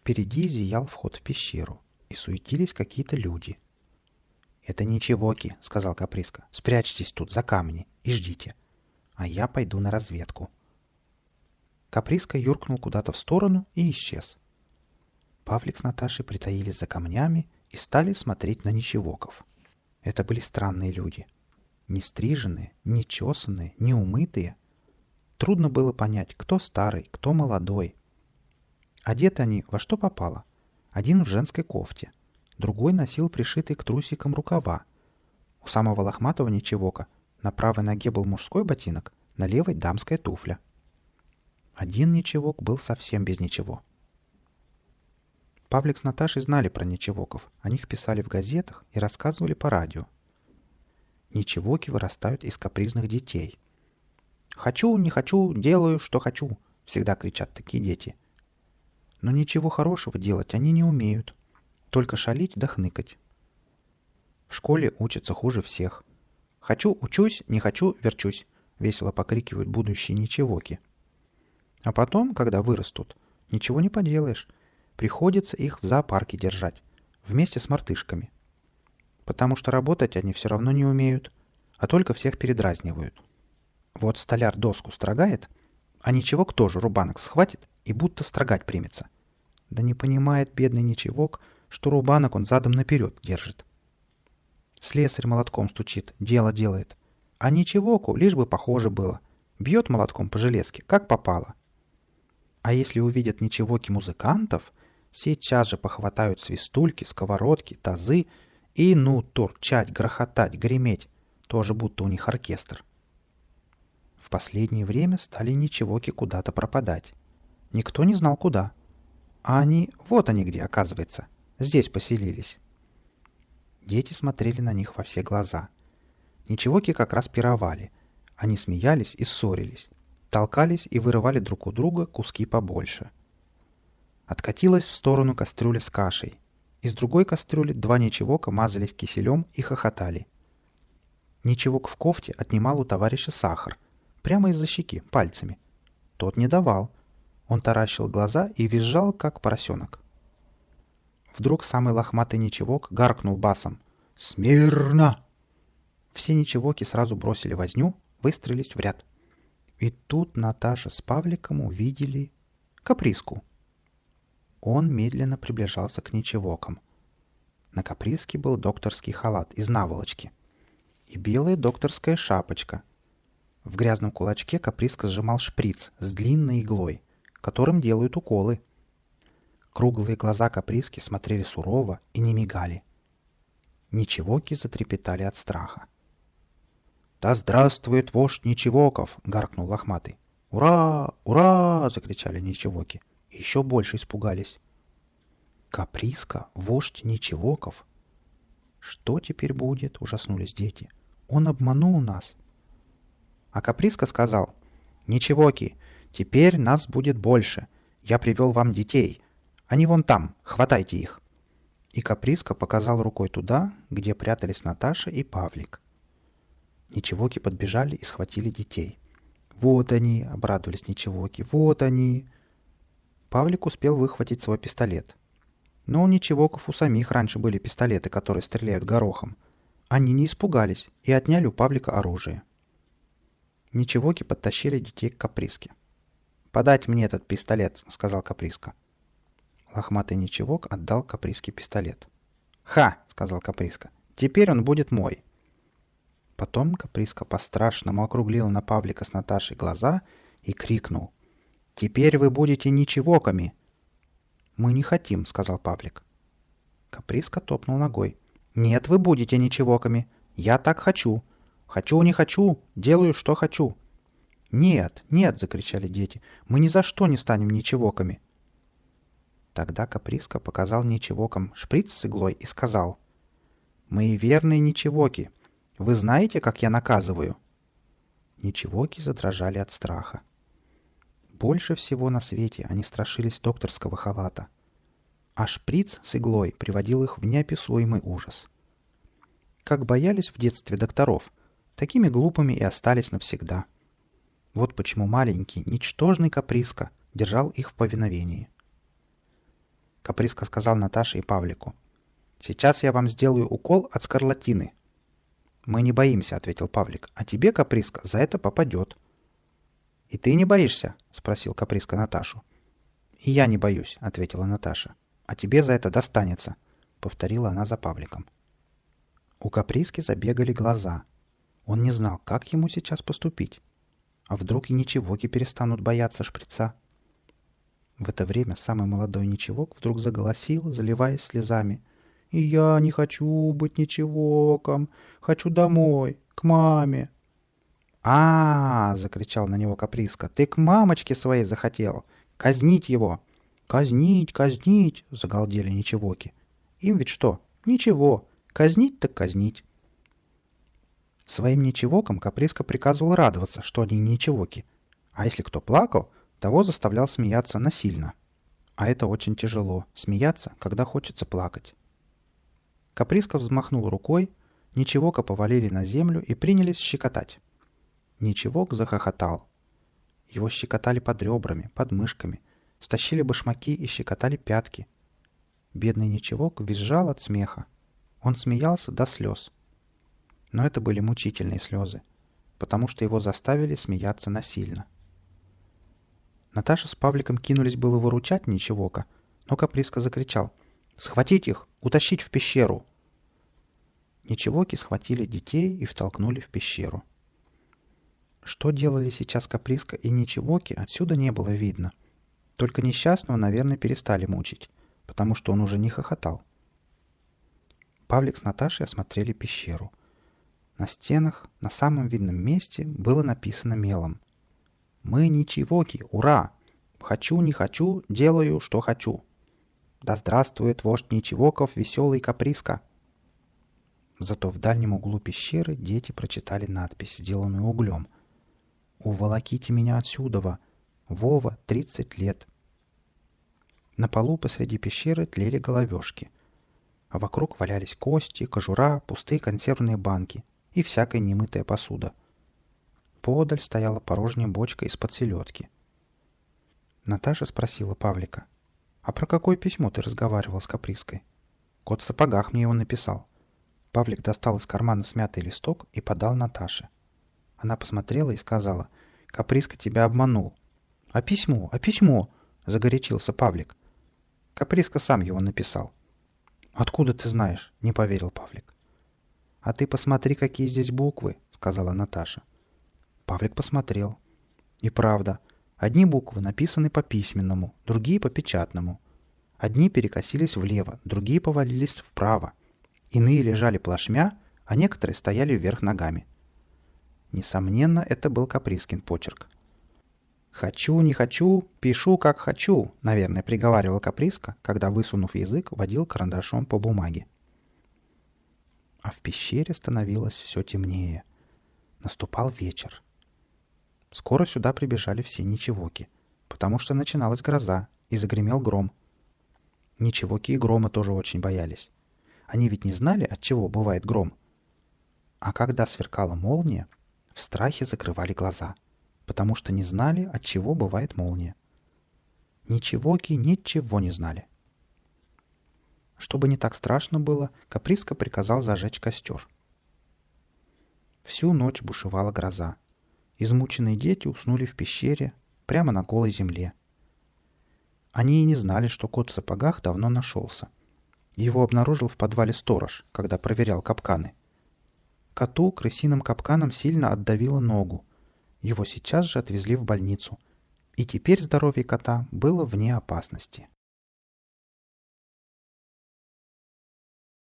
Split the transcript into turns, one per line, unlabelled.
Впереди зиял вход в пещеру, и суетились какие-то люди. «Это ничего, Ки», — сказал Каприска. «Спрячьтесь тут, за камни, и ждите. А я пойду на разведку». Каприска юркнул куда-то в сторону и исчез. Павлик с Наташей притаились за камнями и стали смотреть на ничевоков. Это были странные люди. Не стриженные, не чесанные, не умытые. Трудно было понять, кто старый, кто молодой, Одеты они во что попало. Один в женской кофте. Другой носил пришитый к трусикам рукава. У самого лохматого ничегока на правой ноге был мужской ботинок, на левой — дамская туфля. Один ничегок был совсем без ничего. Павлик с Наташей знали про ничегоков, о них писали в газетах и рассказывали по радио. Ничегоки вырастают из капризных детей. «Хочу, не хочу, делаю, что хочу», — всегда кричат такие дети — но ничего хорошего делать они не умеют. Только шалить да хныкать. В школе учатся хуже всех. «Хочу – учусь, не хочу – верчусь», – весело покрикивают будущие ничегоки. А потом, когда вырастут, ничего не поделаешь. Приходится их в зоопарке держать, вместе с мартышками. Потому что работать они все равно не умеют, а только всех передразнивают. Вот столяр доску строгает, а ничего кто же рубанок схватит и будто строгать примется. Да не понимает бедный ничегок, что рубанок он задом наперед держит. Слесарь молотком стучит, дело делает. А ничегоку лишь бы похоже было. Бьет молотком по железке, как попало. А если увидят ничегоки музыкантов, сейчас же похватают свистульки, сковородки, тазы и, ну, турчать, грохотать, греметь. Тоже будто у них оркестр. В последнее время стали ничегоки куда-то пропадать. Никто не знал куда. А они, вот они где, оказывается, здесь поселились. Дети смотрели на них во все глаза. Ничегоки как раз пировали. Они смеялись и ссорились. Толкались и вырывали друг у друга куски побольше. Откатилась в сторону кастрюля с кашей. Из другой кастрюли два ничегока мазались киселем и хохотали. Ничегок в кофте отнимал у товарища сахар. Прямо из-за щеки, пальцами. Тот не давал – он таращил глаза и визжал, как поросенок. Вдруг самый лохматый ничевок гаркнул басом. «Смирно!» Все ничевоки сразу бросили возню, выстроились в ряд. И тут Наташа с Павликом увидели каприску. Он медленно приближался к ничевокам. На каприске был докторский халат из наволочки и белая докторская шапочка. В грязном кулачке каприска сжимал шприц с длинной иглой которым делают уколы. Круглые глаза каприски смотрели сурово и не мигали. Ничегоки затрепетали от страха. «Да здравствует вождь Ничевоков!» — гаркнул лохматый. «Ура! Ура!» — закричали Ничевоки. Еще больше испугались. «Каприска, вождь Ничевоков!» «Что теперь будет?» — ужаснулись дети. «Он обманул нас!» А Каприска сказал. «Ничегоки, Теперь нас будет больше. Я привел вам детей. Они вон там, хватайте их». И Каприска показал рукой туда, где прятались Наташа и Павлик. Ничевоки подбежали и схватили детей. «Вот они!» — обрадовались ничевоки. «Вот они!» Павлик успел выхватить свой пистолет. Но у ничевоков у самих раньше были пистолеты, которые стреляют горохом. Они не испугались и отняли у Павлика оружие. Ничевоки подтащили детей к каприске. «Подать мне этот пистолет», — сказал Каприска. Лохматый ничегок отдал Каприске пистолет. «Ха!» — сказал Каприска. «Теперь он будет мой!» Потом Каприска по-страшному округлил на Павлика с Наташей глаза и крикнул. «Теперь вы будете ничегоками!» «Мы не хотим», — сказал Павлик. Каприска топнул ногой. «Нет, вы будете ничегоками. Я так хочу. Хочу, не хочу. Делаю, что хочу. «Нет, нет!» — закричали дети. «Мы ни за что не станем ничегоками!» Тогда Каприска показал ничегокам шприц с иглой и сказал. «Мои верные ничегоки! Вы знаете, как я наказываю?» Ничегоки задрожали от страха. Больше всего на свете они страшились докторского халата. А шприц с иглой приводил их в неописуемый ужас. Как боялись в детстве докторов, такими глупыми и остались навсегда – вот почему маленький, ничтожный Каприска держал их в повиновении. Каприска сказал Наташе и Павлику. «Сейчас я вам сделаю укол от скарлатины». «Мы не боимся», — ответил Павлик. «А тебе, Каприска, за это попадет». «И ты не боишься?» — спросил Каприска Наташу. «И я не боюсь», — ответила Наташа. «А тебе за это достанется», — повторила она за Павликом. У Каприски забегали глаза. Он не знал, как ему сейчас поступить. А вдруг и ничегоки перестанут бояться шприца? В это время самый молодой ничегок вдруг заголосил, заливаясь слезами. «И я не хочу быть ничегоком. Хочу домой, к маме». «А, -а, -а, закричал на него каприска. «Ты к мамочке своей захотел! Казнить его!» «Казнить, казнить!» — загалдели ничегоки. «Им ведь что? Ничего. Казнить так казнить. Своим ничевокам Каприска приказывал радоваться, что они ничевоки. А если кто плакал, того заставлял смеяться насильно. А это очень тяжело – смеяться, когда хочется плакать. Каприска взмахнул рукой, ничевока повалили на землю и принялись щекотать. Ничевок захохотал. Его щекотали под ребрами, под мышками, стащили башмаки и щекотали пятки. Бедный ничевок визжал от смеха. Он смеялся до слез – но это были мучительные слезы, потому что его заставили смеяться насильно. Наташа с Павликом кинулись было выручать ничегока, но Каприска закричал «Схватить их! Утащить в пещеру!» Ничегоки схватили детей и втолкнули в пещеру. Что делали сейчас Каприска и Ничегоки, отсюда не было видно. Только несчастного, наверное, перестали мучить, потому что он уже не хохотал. Павлик с Наташей осмотрели пещеру – на стенах, на самом видном месте, было написано мелом. «Мы ничегоки, ура! Хочу, не хочу, делаю, что хочу!» «Да здравствует вождь ничегоков, веселый каприска!» Зато в дальнем углу пещеры дети прочитали надпись, сделанную углем. «Уволоките меня отсюда! Вова, 30 лет!» На полу посреди пещеры тлели головешки. А вокруг валялись кости, кожура, пустые консервные банки и всякая немытая посуда. Поодаль стояла порожняя бочка из-под селедки. Наташа спросила Павлика. «А про какое письмо ты разговаривал с Каприской?» «Кот в сапогах мне его написал». Павлик достал из кармана смятый листок и подал Наташе. Она посмотрела и сказала, «Каприска тебя обманул». «А письмо? А письмо?» – загорячился Павлик. Каприска сам его написал. «Откуда ты знаешь?» – не поверил Павлик. «А ты посмотри, какие здесь буквы», — сказала Наташа. Павлик посмотрел. И правда, одни буквы написаны по письменному, другие по печатному. Одни перекосились влево, другие повалились вправо. Иные лежали плашмя, а некоторые стояли вверх ногами. Несомненно, это был Каприскин почерк. «Хочу, не хочу, пишу, как хочу», — наверное, приговаривал Каприска, когда, высунув язык, водил карандашом по бумаге а в пещере становилось все темнее. Наступал вечер. Скоро сюда прибежали все ничевоки, потому что начиналась гроза, и загремел гром. Ничевоки и грома тоже очень боялись. Они ведь не знали, от чего бывает гром. А когда сверкала молния, в страхе закрывали глаза, потому что не знали, от чего бывает молния. Ничегоки ничего не знали. Чтобы не так страшно было, Каприска приказал зажечь костер. Всю ночь бушевала гроза. Измученные дети уснули в пещере, прямо на голой земле. Они и не знали, что кот в сапогах давно нашелся. Его обнаружил в подвале сторож, когда проверял капканы. Коту крысиным капканом сильно отдавило ногу. Его сейчас же отвезли в больницу. И теперь здоровье кота было вне опасности.